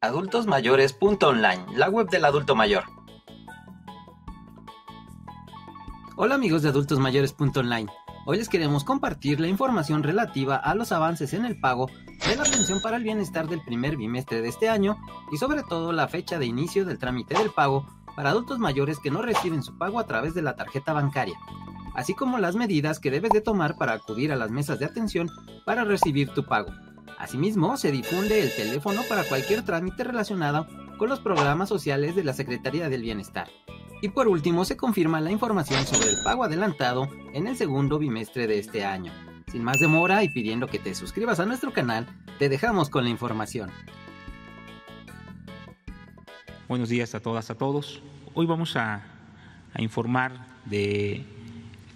adultosmayores.online, la web del adulto mayor. Hola amigos de adultosmayores.online. Hoy les queremos compartir la información relativa a los avances en el pago de la atención para el bienestar del primer bimestre de este año y sobre todo la fecha de inicio del trámite del pago para adultos mayores que no reciben su pago a través de la tarjeta bancaria, así como las medidas que debes de tomar para acudir a las mesas de atención para recibir tu pago. Asimismo, se difunde el teléfono para cualquier trámite relacionado con los programas sociales de la Secretaría del Bienestar. Y por último, se confirma la información sobre el pago adelantado en el segundo bimestre de este año. Sin más demora y pidiendo que te suscribas a nuestro canal, te dejamos con la información. Buenos días a todas, a todos. Hoy vamos a, informar de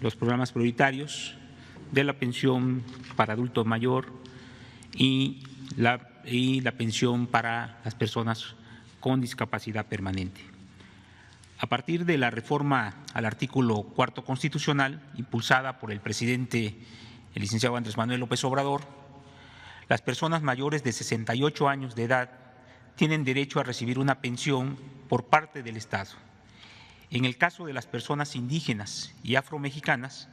los programas prioritarios de la pensión para adultos mayor, y la, pensión para las personas con discapacidad permanente. A partir de la reforma al artículo cuarto constitucional, impulsada por el presidente, el licenciado Andrés Manuel López Obrador, las personas mayores de 68 años de edad tienen derecho a recibir una pensión por parte del Estado. En el caso de las personas indígenas y afromexicanas,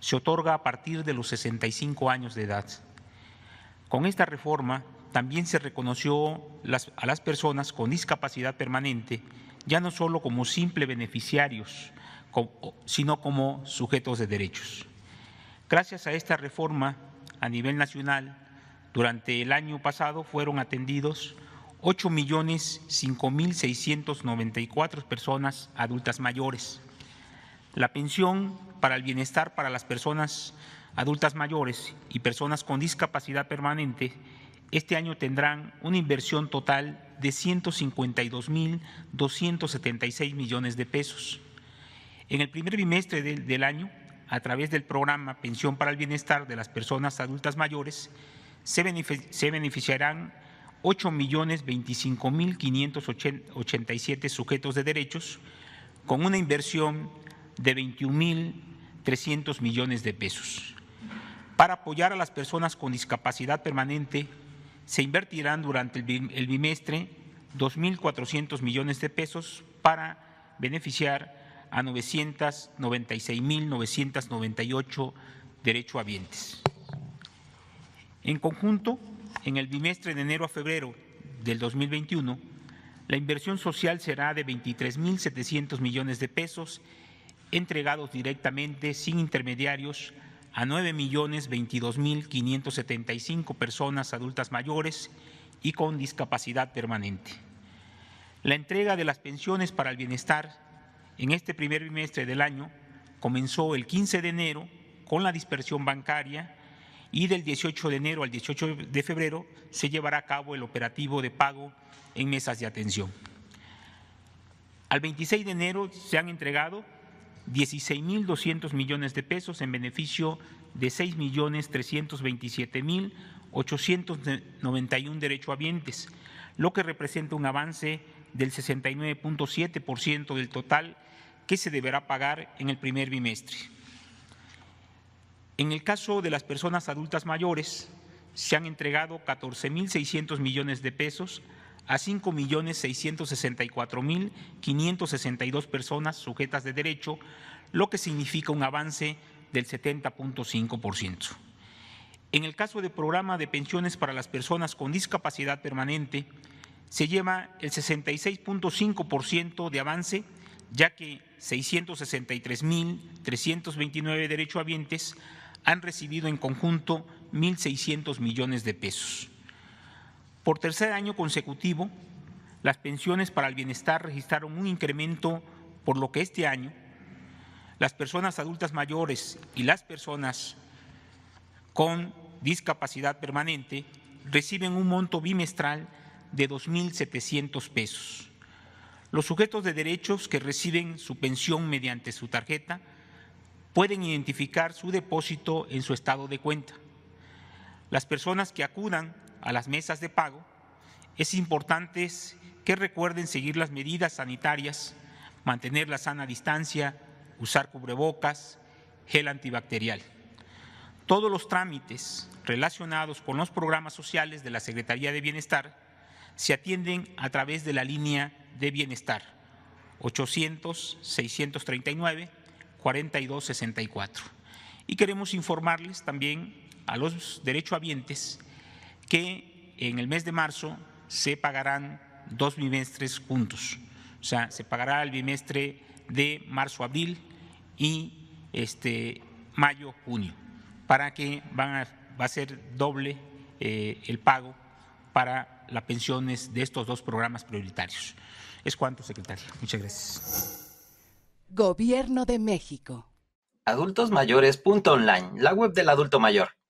se otorga a partir de los 65 años de edad con esta reforma también se reconoció a las personas con discapacidad permanente ya no solo como simples beneficiarios, sino como sujetos de derechos. Gracias a esta reforma a nivel nacional, durante el año pasado fueron atendidos 8 millones personas adultas mayores. La pensión para el bienestar para las personas adultas mayores y personas con discapacidad permanente, este año tendrán una inversión total de 152.276 millones de pesos. En el primer bimestre del, año, a través del programa Pensión para el Bienestar de las Personas Adultas Mayores, se, beneficiarán 8 millones 25 mil 587 sujetos de derechos, con una inversión de 21.300 millones de pesos para apoyar a las personas con discapacidad permanente se invertirán durante el bimestre 2.400 millones de pesos para beneficiar a 996.998 derechohabientes. En conjunto, en el bimestre de enero a febrero del 2021, la inversión social será de 23.700 millones de pesos entregados directamente sin intermediarios a 9 millones 22 mil 575 personas adultas mayores y con discapacidad permanente. La entrega de las pensiones para el bienestar en este primer trimestre del año comenzó el 15 de enero con la dispersión bancaria y del 18 de enero al 18 de febrero se llevará a cabo el operativo de pago en mesas de atención. Al 26 de enero se han entregado 16.200 millones de pesos en beneficio de 6.327.891 derechohabientes, lo que representa un avance del 69.7% del total que se deberá pagar en el primer bimestre. En el caso de las personas adultas mayores, se han entregado 14.600 millones de pesos a 5.664.562 personas sujetas de derecho, lo que significa un avance del 70.5%. En el caso del programa de pensiones para las personas con discapacidad permanente, se lleva el 66.5% de avance, ya que 663.329 derechohabientes han recibido en conjunto 1.600 millones de pesos. Por tercer año consecutivo, las pensiones para el bienestar registraron un incremento, por lo que este año las personas adultas mayores y las personas con discapacidad permanente reciben un monto bimestral de 2.700 pesos. Los sujetos de derechos que reciben su pensión mediante su tarjeta pueden identificar su depósito en su estado de cuenta. Las personas que acudan a las mesas de pago, es importante que recuerden seguir las medidas sanitarias, mantener la sana distancia, usar cubrebocas, gel antibacterial. Todos los trámites relacionados con los programas sociales de la Secretaría de Bienestar se atienden a través de la línea de bienestar 800-639-4264. Y queremos informarles también a los derechohabientes que en el mes de marzo se pagarán dos bimestres juntos. O sea, se pagará el bimestre de marzo-abril y este, mayo-junio, para que van a, va a ser doble eh, el pago para las pensiones de estos dos programas prioritarios. Es cuanto, secretario. Muchas gracias. Gobierno de México. Adultos Mayores. la web del adulto mayor.